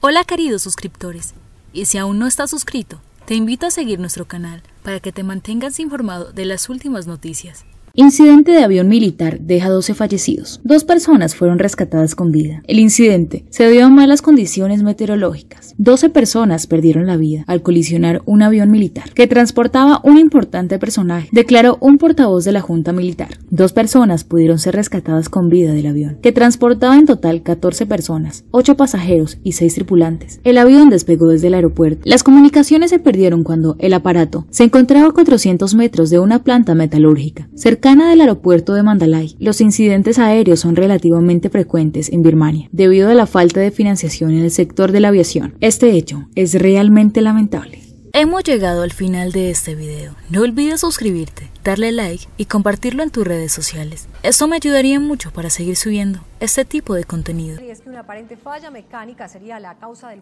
Hola queridos suscriptores, y si aún no estás suscrito, te invito a seguir nuestro canal para que te mantengas informado de las últimas noticias. Incidente de avión militar deja 12 fallecidos. Dos personas fueron rescatadas con vida. El incidente se dio a malas condiciones meteorológicas. 12 personas perdieron la vida al colisionar un avión militar que transportaba un importante personaje, declaró un portavoz de la Junta Militar. Dos personas pudieron ser rescatadas con vida del avión, que transportaba en total 14 personas, 8 pasajeros y 6 tripulantes. El avión despegó desde el aeropuerto. Las comunicaciones se perdieron cuando el aparato se encontraba a 400 metros de una planta metalúrgica, cerca del aeropuerto de Mandalay, los incidentes aéreos son relativamente frecuentes en Birmania, debido a la falta de financiación en el sector de la aviación. Este hecho es realmente lamentable. Hemos llegado al final de este video. No olvides suscribirte, darle like y compartirlo en tus redes sociales. Esto me ayudaría mucho para seguir subiendo este tipo de contenido. Y que una aparente falla mecánica sería la causa del